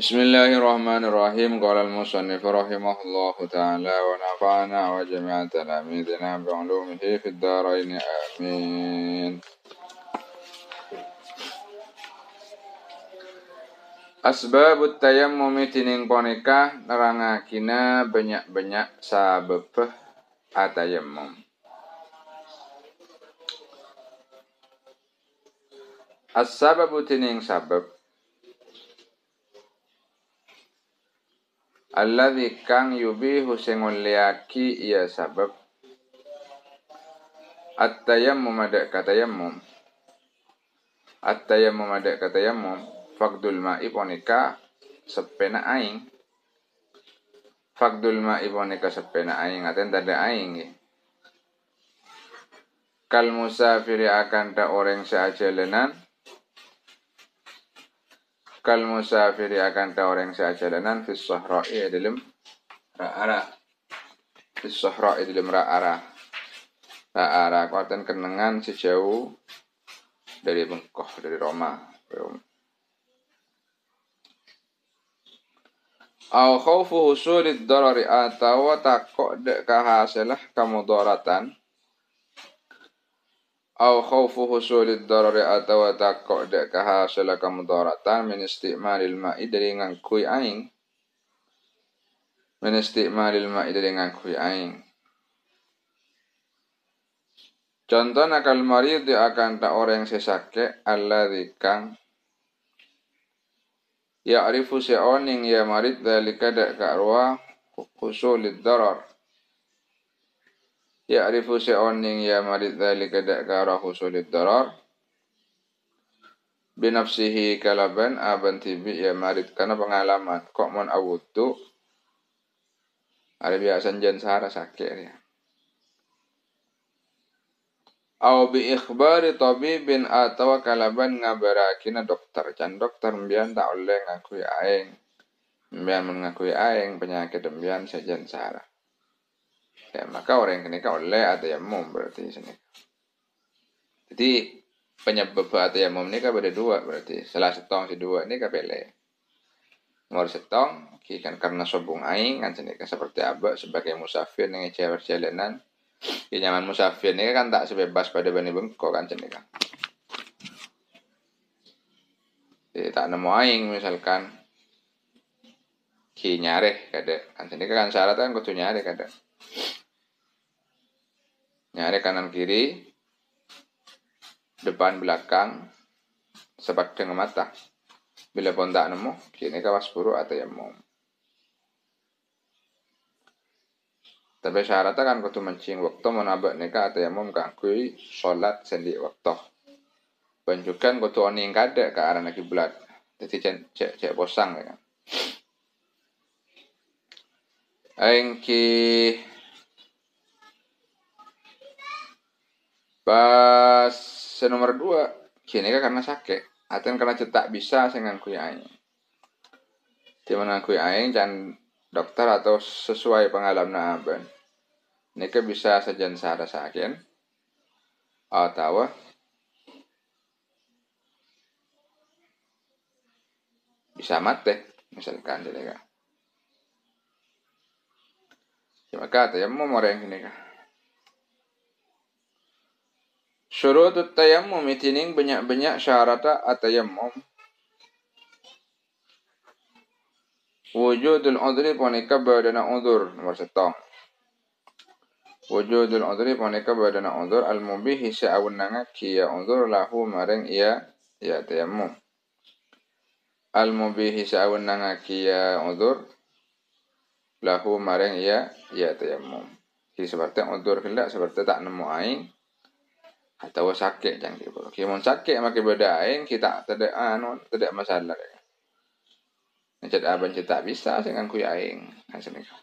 Bismillahirrahmanirrahim. Qala al-musannif rahimahullahu ta'ala wa nafa'ana wa jami'a talamidina bi'ulumihi fid dharain. Amin. Asbabut tayammumi tining ponika nerangakina banyak-banyak sabebeh atayammum. As-sababu tining sabab alladzi kang yubihu sing nguliyaki ya sabab at-tayammum ada kata yammum at-tayammum ada kata yammum ma'i ponika sepena aing Fakdul ma'i ponika sepena aing aten tada aing kal musafiri akan ta orang seajalenan kal musafiri akan ta orang seajalanan fis sahra'i dalam ra'ara fis sahra'i dalam ra'ara ra'ara kuatan kenangan sejauh dari Bengkoh dari Roma Au khawfu husulid darari atau takok dek kahasilah kamudaratan au khaufu husulid darari atau takok dek kahasilaka mudaratan min istiqmalil ma'i dari ngangkui aing min istiqmalil ma'i dari ngangkui aing Contohnya kal marid akan tak orang yang sesake Allah dikang Ya arifu ya marid dalika dak karwa husulid darar Ya'rifu sya'un ning ya marid dzalika da'kara husulid darar binafsihi kalaban aban tibi ya marit karena pengalaman kok mon awutu ada biasa jen sara sakit ya Au bi ikhbari bin atau kalaban ngabarakina dokter. Can dokter mbian tak oleh ngakui aeng Mbian mengakui aeng penyakit mbian sejen sarah. Ya, maka orang yang kenaikan oleh atayamum berarti senikah. Jadi penyebab atayamum nikah ada dua berarti. Salah setong si dua ini kapele. Nomor setong kan karena sobung aing kan kan seperti abah sebagai musafir yang cewek jalanan. Kenyaman musafir ini kan tak sebebas pada bani bengkok kan senikah. Jadi tak nemu aing misalkan ki nyareh kada kan senikah kan syarat kan kudu nyareh kada. Nyari kanan kiri, depan belakang, sepak dengan mata. Bila pun tak nemu, kini kawas buru atau yang mau. Tapi syaratnya kan tu mencing waktu menabak nikah atau yang mau mengakui sholat sendi waktu. Penjukan oni oning kada ke arah bulat Jadi cek cek bosang ya kan. Engki Pas nomor dua, Shineka karena sakit. Aten karena cetak bisa dengan kui aing. Di mana kui aing dokter atau sesuai pengalaman aben. Neka bisa sajian sahara sakit, Atau bisa mate misalkan jadi Cuma ya, kata ya mau moreng ini kak. Syurutut tayammum itining banyak-banyak syarata atayammum. Wujudul udri ponika badana udur. Nomor setong. Wujudul udri ponika badana udur. Al-mubihi awenanga kia udur lahu maring iya ya tayammum. Al-mubihi awenanga kia udur. Lahu maring iya ya tayammum. Jadi seperti udur kelak seperti tak nemu aing atau sakit canggih pula. Kimun sakit makin berdaing kita tidak anu tidak masalah. Ngecat abang cetak bisa dengan kuy aing. Assalamualaikum.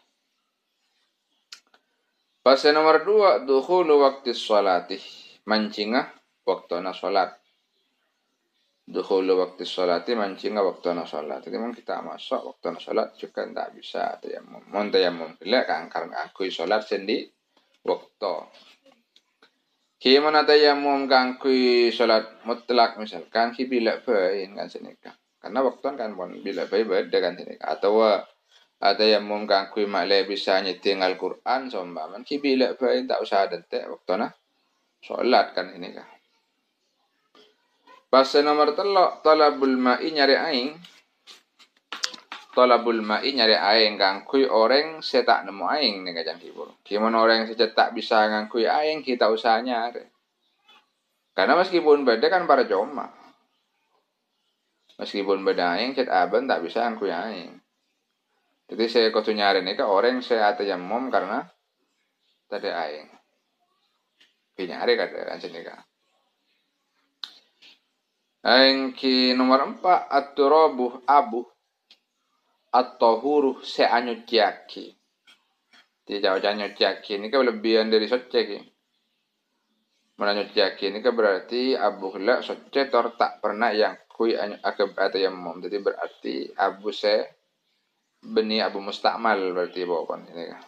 Pasal nomor dua, dukhulu waktu sholatih. Mancingah waktu na sholat. Dukhulu waktu sholatih, mancingah waktu na sholat. Jadi memang kita masuk waktu na sholat juga tidak bisa. Tayamum. Mon tayamum. Bila kan angkar ngakui sholat sendi waktu. Ki mana tayamum kang kui salat mutlak misalkan ki bila bain kan senika. Karena waktu kan pun bila bain beda kan Atau ada yang mungkin kui makle bisa nyeting Al-Quran sombaman ki bila bain tak usah detek waktu nah salat kan ini kah. Pas nomor telok talabul ma'i nyari aing tolabul ma'i nyari aing gangkui orang saya tak nemu aing nih kajang kibul. Gimana orang saja tak bisa gangkui aing kita usahanya ada. Karena meskipun beda kan para joma. Meskipun beda aing cet aben tak bisa gangkui aing. Jadi saya kudu nyari nih ke orang saya ada yang mom karena tadi aing. Binyari kata anjing nih Aing ki nomor empat aturabuh abuh at-tahuru seanyuciaki. Tidak anyu jaki. ini kan lebihan dari soceki. jaki. ini kan berarti abu hila soce tor tak pernah yang kui akab atau yang mom. Jadi berarti abu se beni abu mustakmal berarti bawaan ini kan.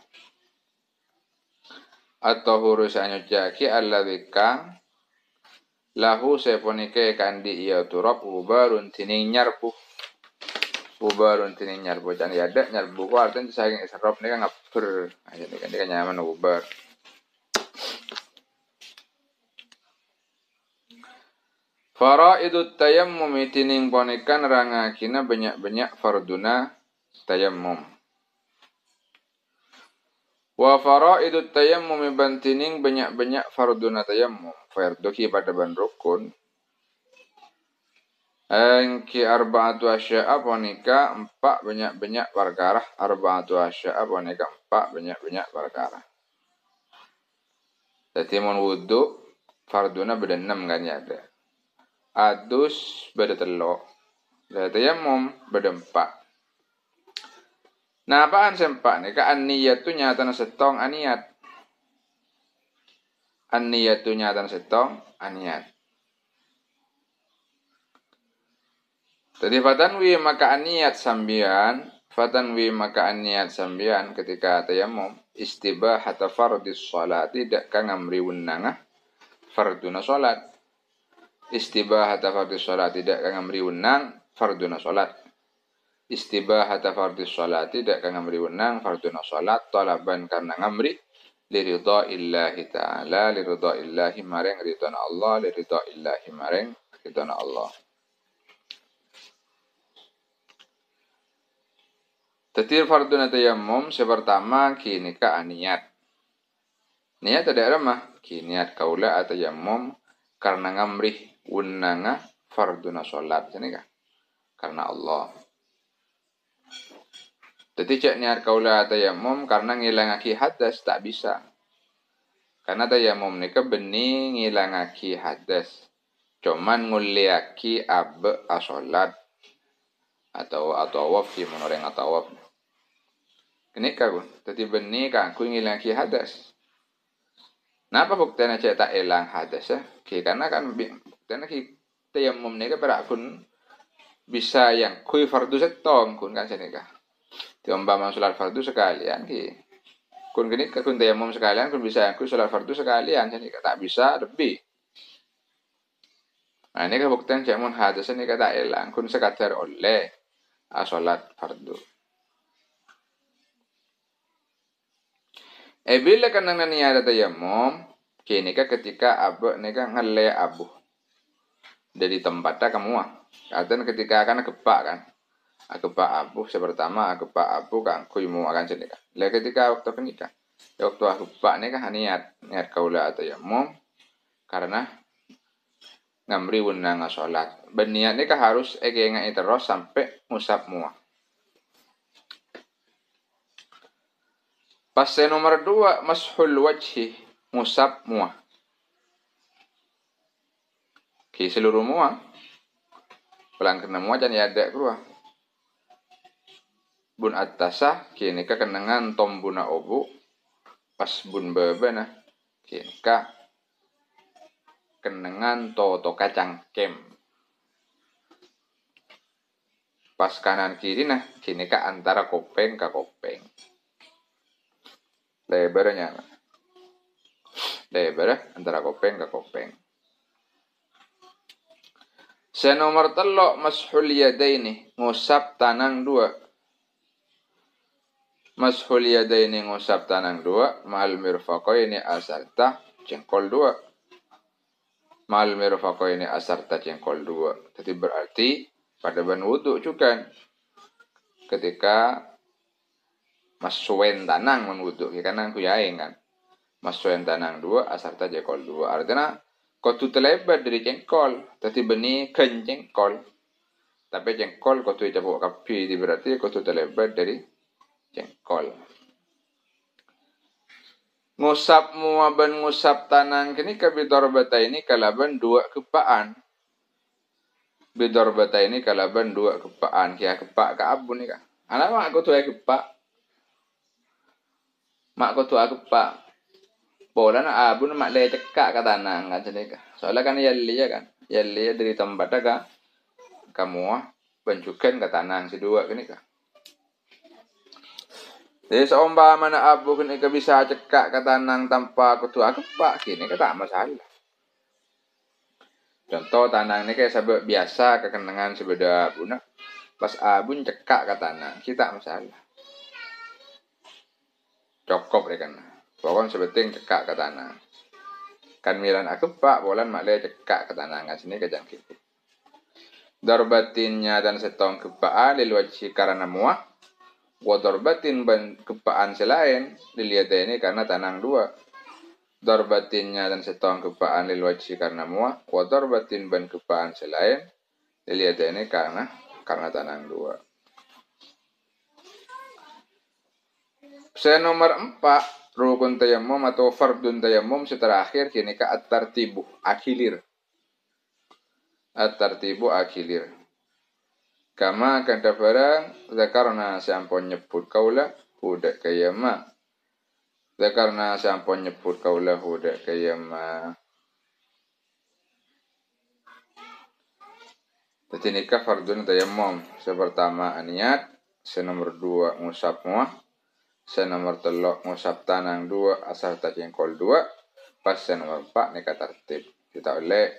se tahuru jaki ala kang lahu seponike kandi iya turab ubarun tining nyarpuh Bubarun tini nyarbu ya ada nyarbu ku artinya itu saya serop nih kan ngaper aja nah, nih kan, kan nyaman bubar. Faraidut tayammum ponikan ranga kina banyak-banyak farduna tayammum. Wa faraidut tayammum bantining banyak-banyak farduna tayammum. Farduki pada ban rukun Engki arba'atu asya'a ponika empat banyak-banyak perkara. Arba'atu asya'a ponika empat banyak-banyak perkara. Jadi mun wudhu farduna beda enam kan ya ada. Adus beda telok. Jadi ya mom beda empat. Nah apaan sempak nih? Ka an niyat tu setong aniat. An niyat tu setong aniat. Jadi fatanwi maka niat sambian, fatanwi maka niat sambian ketika tayamum istibah hatta fardis sholat tidak kang amri wunangah farduna salat. Istibah hatta fardis sholat tidak kang amri wunang farduna salat. Istibah hatta fardis sholat tidak kang amri wunang farduna Tolak ban karena ngamri liridha illahi ta'ala liridha illahi mareng ridha Allah liridha illahi mareng ridha Allah. Tatir fardun tayammum sepertama kini ka aniat. Niat ada ramah kiniat kaula atayammum karena ngamrih unnanga farduna sholat ini ka. Karena Allah. Jadi cek niat kaula tayammum karena ngilangaki hadas tak bisa. Karena tayamum ni ka bening ngilangaki hadas. Cuman nguliaki ab asolat atau atau wafi ya, menoreng atau wafi benih Dadi benika ngilang ki hadas. Napa buktene cek tak elang hadas ya? Eh? Ki karena kan buktene ki tayamum nika berakun bisa yang kui fardu setong kun kan senika. Diumpama salat fardu sekalian ki. Kun gini kun tayamum sekalian kun bisa yang kui salat fardu sekalian senika tak bisa lebih. Nah ini kebuktian jamun hadasnya ini tak elang kun sekadar oleh Asolat ah, fardu. Eh, ada kanang naniada kini ka ketika abu neka ngale abu. Dari tempatnya kamu ah. Kadang ketika akan kepa kan. Kepak kan. Ah, abu sepertama ah, kepak abu kan mu akan sedeka. Le ketika waktu penikah. Ya, waktu aku ah, pak neka niat niat kaula tayamum karena ngamri wenang sholat. Berniat neka harus egenga terus sampai musab muah. Pasal nomor dua, mashul wajhi, musab mua. Oke, seluruh mua Pelang kena muah jangan ada keluar. Bun atasah, kini ka kenangan ngantom buna obu. Pas bun bebena, kini ka kenangan toto kacang kem. Pas kanan kiri nah, kini ka antara kopeng ka kopeng. Lebarnya. Lebar ya, antara kopeng ke kopeng. Sa nomor telo mashul yadaini ngusap tanang dua. Mashul yadaini ngusap tanang dua ma'al ini asarta jengkol dua. Ma'al ini asarta jengkol dua. Jadi berarti pada ban wudhu juga kan? ketika masuen tanang menuduh karena aku yaeng kan masuen tanang dua asarta jekol dua artinya kau tu terlebar dari jengkol tapi benih ken jengkol tapi jengkol kau tu jepuk kapi itu berarti kau tu terlebar dari jengkol ngusap muaban ngusap tanang kini ke bata ini kalaban dua kepaan bata ini kalaban dua kepaan kia kepak ke abu nih kak. Kan? anak mak kau tu kepak mak kau tu aku pak bola na abu ah, na mak lecek kak kata nang, kan jadi kak soalnya kan ya liya kan ya liya dari tempat aga kamu ah bencukan kata nang, si dua kini kan? jadi seomba mana abu kini kak bisa cekak kata nang tanpa kau tu aku pak kini kata masalah contoh tanang ini kayak sebab biasa kekenangan sebeda abu na pas abu cekak kata nang, kita masalah cokop rek kan pokon sebeting cekak ke tanah kan milan pak, bolan makle cekak ke tanah ngasine kejang kipu darbatinnya dan setong kepaan lil wajhi karena muah wa ban kepaan selain dilihat ini karena tanang dua darbatinnya dan setong kepaan lil wajhi karena muah wa ban kepaan selain dilihat ini karena karena tanang dua Saya nomor empat, rukun tayamum atau fardun tayamum setelah akhir kini ke at-tartibu, akhilir. At-tartibu akhilir. Kama kada barang zakarna sampun nyebut kaula hudak kayama. Zakarna sampun nyebut kaula hudak kayama. Jadi nikah fardun tayamum. pertama niat, nomor dua ngusap muah, Sen nomor telok ngusap tanang dua asal tak jengkol dua. Pas sen nomor empat ni kata tertib. Kita oleh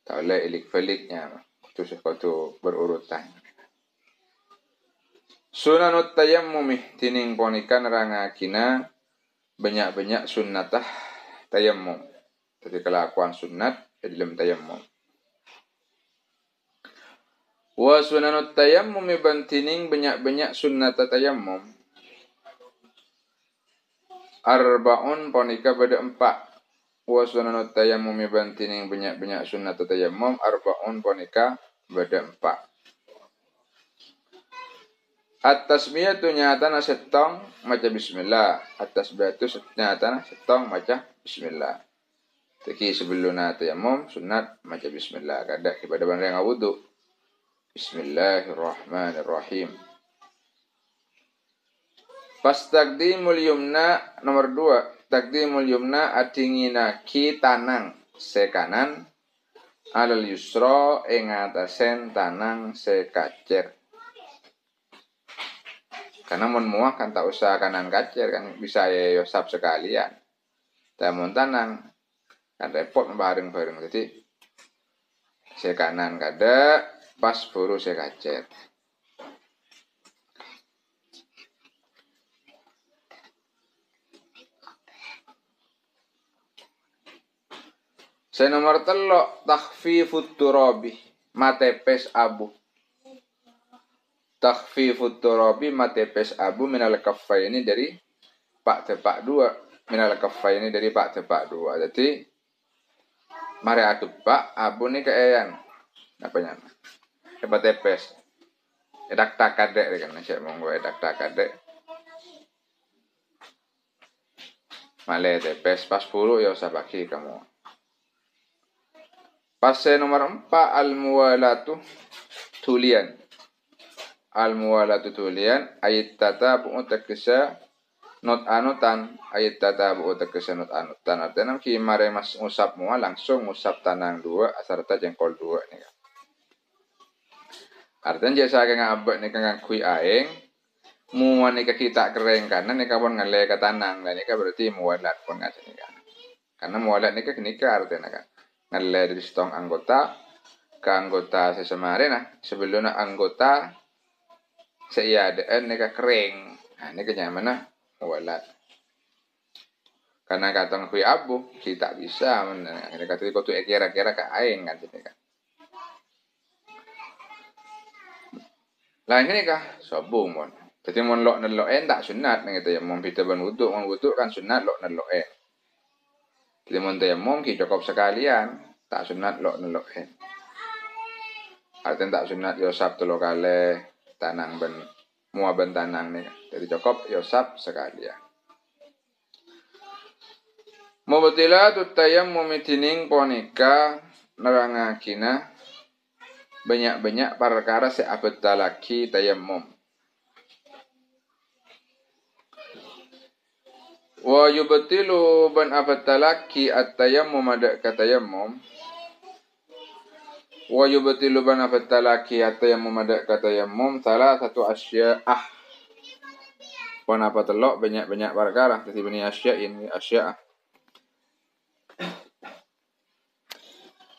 kita oleh ilik feliknya. Kutu sekotu berurutan. Sunanut tayammumih tining ponikan kina banyak-banyak sunnatah tayammum. Jadi kelakuan sunat ya dalam tayammum. Wa sunanut tayammum bantining banyak-banyak sunnat tayammum. Arbaun ponika pada empat. Wa sunanut tayammum bantin yang banyak-banyak sunnat tayammum. Arbaun ponika pada empat. Atas tasmiyatu nyatana setong maca bismillah. Atas batu nyatana setong maca bismillah. Teki sebelum mom sunat maca bismillah. Kada kepada bandar yang wudu. Bismillahirrahmanirrahim. Pas takdimul yumna nomor dua. Takdimul yumna adingina tanang sekanan. Alal yusro ingatasen tanang sekacer. Karena mun muah kan tak usah kanan kacer kan bisa ya yosap ya, sekalian. Namun tanang kan repot bareng-bareng. Jadi sekanan kada pas buru sekacer. Saya nomor telok takfi turabi matepes abu. takfi futurabi matepes abu minal kaffai ini dari pak tepak dua. Minal kaffai ini dari pak tepak dua. Jadi mari aku pak abu ni keayan. Apa nama? Hebat tepes. Ya, edak tak kadek kan saya monggo edak tak kadek. Male tepes pas puluh ya usah bagi kamu. Pasal nomor empat al-muwalatu tulian. Al-muwalatu tulian ayat tata bu'u not anutan ayat tata bu'u not anutan. Artinya ki mare mas usap mua langsung usap tanang dua serta jengkol dua ni kan. Artinya jasa kengang abek ni kengang kui aeng mua ni kita kereng nih kan, ni kawan ngale katanang lah nih berarti muwalat pun ngasih ni kan. Karena muwalat ni kenika artinya kan adalah dari setahun anggota ke anggota sesemare nah sebelum anggota saya ada neka kering nah ini kenyamanan wala karena kata kui abu kita bisa ini kata kau tuh kira-kira ke aing kan jadi kan lain ini kah sobung mon jadi mon lok nelok en tak sunat nih gitu ya mon pita ban wuduk mon wuduk kan sunat lok nelok en Timun tayamum ki cukup sekalian, tak sunat lo nelok he. Artinya tak sunat yo sabtu lo kale tanang ben mua ben tanang nih. Jadi cukup yo sab sekalian. Mubtila tutayam mumitining ponika nerangakina banyak-banyak perkara seabet talaki tayammum. Wa yubtilu ban abatalaki at-tayammum ada katayammum. Wa yubtilu ban abatalaki at-tayammum ada katayammum salah satu asya'ah. Wan apa telok banyak-banyak perkara tetapi ini asya'in asya'ah.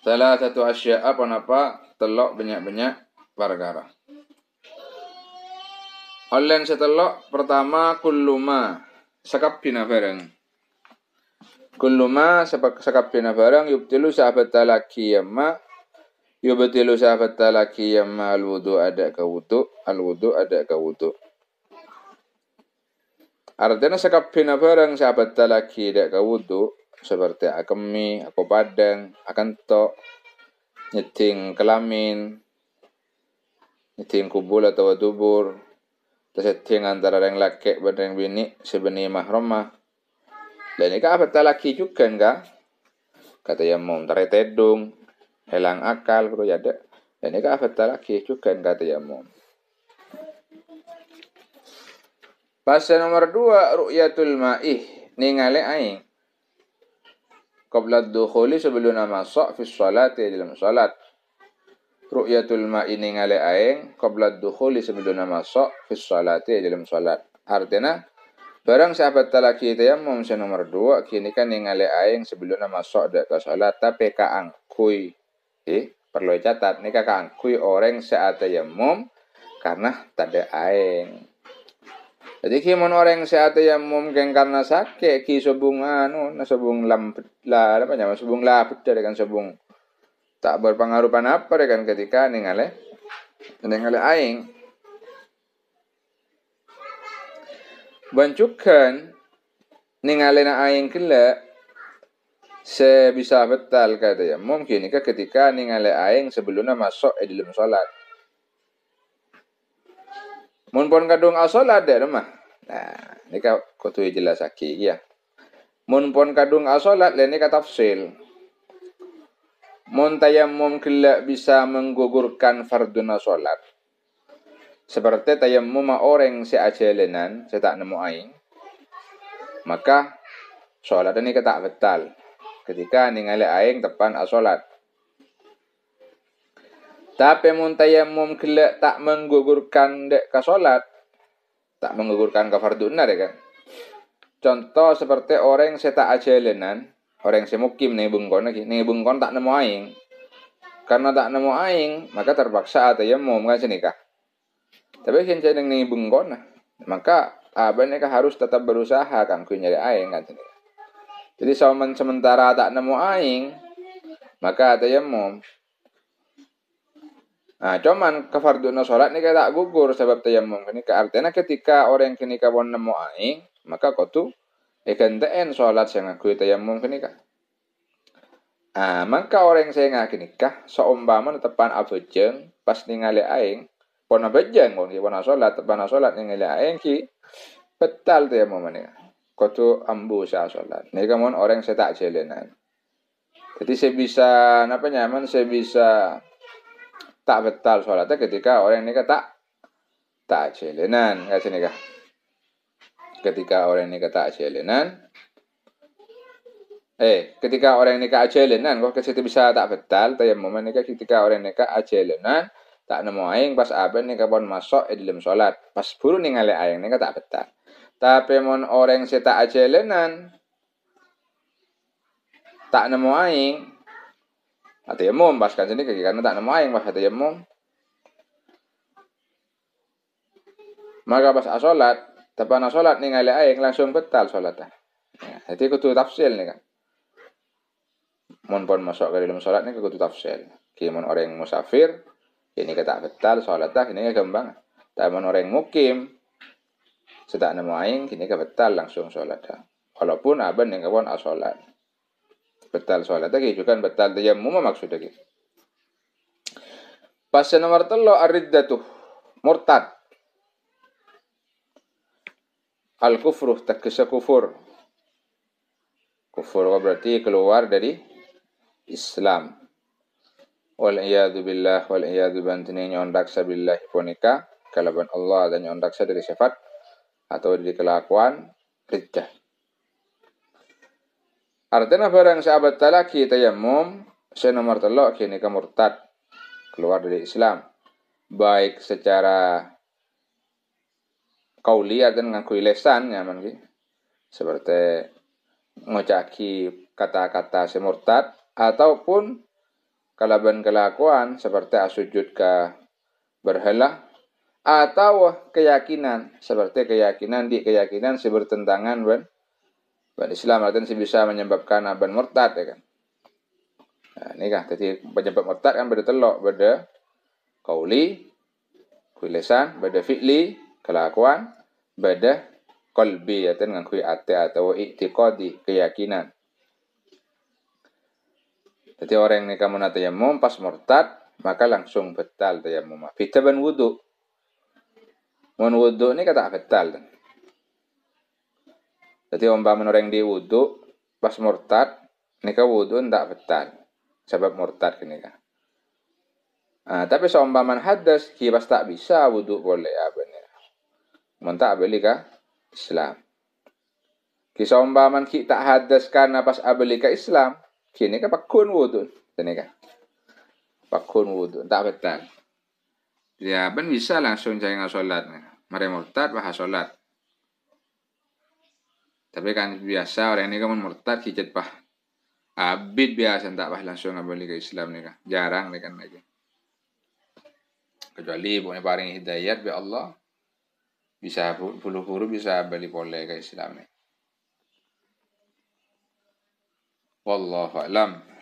Salah satu asya'a apa telok banyak-banyak perkara. Online setelok pertama kulluma Sekapina barang. Kullu ma sakabbina barang yubtilu sahabat talaki yamma yubtilu sahabat talaki yamma al-wudu ada kawutu wudu al-wudu ada ka wudu. Artinya sekapina barang sahabat talaki ada kawutu wudu seperti akemi, aku padang, akan tok, nyeting kelamin, nyeting kubul atau dubur, tersetting antara yang laki dan yang bini sebeni mahrama. Dan ini kan apa tak laki juga enggak? Kata yang mau teretedung, hilang akal perlu ya, ada. Dan ini kan apa tak laki juga enggak kata yang mau. Pasal nomor dua, rukyatul ma'ih. Ini ngale aing. Qabla dukholi sebelum nama sok fi sholat dalam sholat. ru'yatul Ma'ini ning ale aeng qabla dukhuli sebelum masuk fi sholati dalam sholat. Artinya barang sahabat talaki tayammum se nomor dua kini kan ning ale aeng sebelum masuk dak ke sholat tapi ka angkui. Eh, perlu ya catat nih ka angkui orang saat tayammum karena tanda aeng. Jadi kimon orang sehat yang mungkin karena sakit ki sebung anu, sebung lam la apa namanya sebung lapet dari kan sebung tak berpengaruh apa dengan ketika ningale ningale aing bancukan ningale na aing kela sebisa betal kata ya mungkin ke ketika ningale aing sebelumnya masuk di dalam salat mun pon kadung asolat deh rumah nah ini kau kutu jelas lagi ya mun pon kadung asolat lene kata tafsil Muntayamum kila bisa menggugurkan farduna solat. Seperti tayammum orang seajelenan, saya tak nemu aing. Maka solat ini ketak betal. Ketika ningali aing tepan asolat. Tapi muntayamum kila tak menggugurkan dek ke solat. Tak menggugurkan ke farduna ya kan. Contoh seperti orang yang tak ajelenan, yang semukim nih bengkon lagi. Nih bengkon tak nemu aing. Karena tak nemu aing, maka terpaksa ataya mau kan, sini nikah. Tapi kan yang cedeng nih bengkon, maka abahnya harus tetap berusaha kan ku nyari aing kan Jadi sauman sementara tak nemu aing, maka ataya mau Nah, cuman kefarduna sholat ini tak gugur sebab tayamum ini ke artinya ketika orang kini kabon nemu aing maka kau tuh. Ekenteen sholat sing yang tayamum kenika. Ah, mangka orang sing ngake nikah saumpama tepan abejeng pas ningali aing pon abejeng kon ki pon salat tepan salat ningali aing ki betal tayamum menika. Kudu ambu sa salat. Nika mon orang saya tak jelenan. Jadi saya bisa apa nyaman saya bisa tak betal sholatnya ketika orang nikah tak tak jelenan kasih kak ketika orang ini kata ajelenan eh ketika orang ini kata ajelenan kok kita bisa tak betal momen ini kan, ketika orang ini kata ajelenan tak nemu aing pas apa nih kapan masuk di dalam sholat pas buru ningali aing nih kan, tak betal tapi mon orang si tak ajelenan tak nemu aing hati mom, pas kan sini karena tak nemu aing pas hati mom. maka pas asolat sholat nih ningali aing langsung betal sholat Ya, jadi kudu tafsil nih kan. Mun pun masuk ke dalam sholat nih kudu tafsil. Kimun orang musafir, ini kata sholat salat ini gampang. Tapi mun orang mukim, setak nemu aing kini ke betal langsung dah. Walaupun aban yang kawan asolat. Batal salat lagi juga batal tayammum maksudnya gitu. Pasien nomor telo datu, murtad al tak tegese kufur. Kufur berarti keluar dari Islam. Wal iyadu billah wal iyadu bantini nyondaksa billahi ponika kalaban Allah dan nyondaksa dari sifat atau dari kelakuan riddah. Artinya barang sahabat talaki tayammum nomor telok kini kemurtad keluar dari Islam baik secara kauliatan dengan lesan nyaman ki. Seperti ngocaki kata-kata semurtad ataupun kalaban kelakuan seperti asujud ke berhelah atau keyakinan seperti keyakinan di keyakinan si bertentangan ben ben Islam artinya si bisa menyebabkan aban murtad ya kan nah, ini kan jadi penyebab murtad kan beda telok beda kauli kulisan beda fi'li kelakuan beda badah qalbi yaitu ngakui ate atau i'tiqadi keyakinan jadi orang yang nikah muna tayammum pas murtad maka langsung betal tayammum fita ban wudu mun wudu ini kata betal jadi umpama orang di wudu pas murtad nikah wudu ndak betal sebab murtad ke ah, Tapi Nah, tapi man hadas kibas tak bisa wudu boleh apa ya, mentak abeli ka Islam. Kisah umpama ki tak hadas karena pas abeli ka Islam, kini ka pakun wudu, sini ka. Pakun wudu tak betan. Ya ben bisa langsung jangan salat. Mari murtad bahas solat. Tapi kan biasa orang ini kan murtad kicet pah. Abid biasa tak pah langsung abeli ke Islam ni kan. Jarang ni kan lagi. Kecuali boleh paling hidayat bi Allah. bisa bulu huruf bisa balik oleh ke Islamnya. Wallahu a'lam.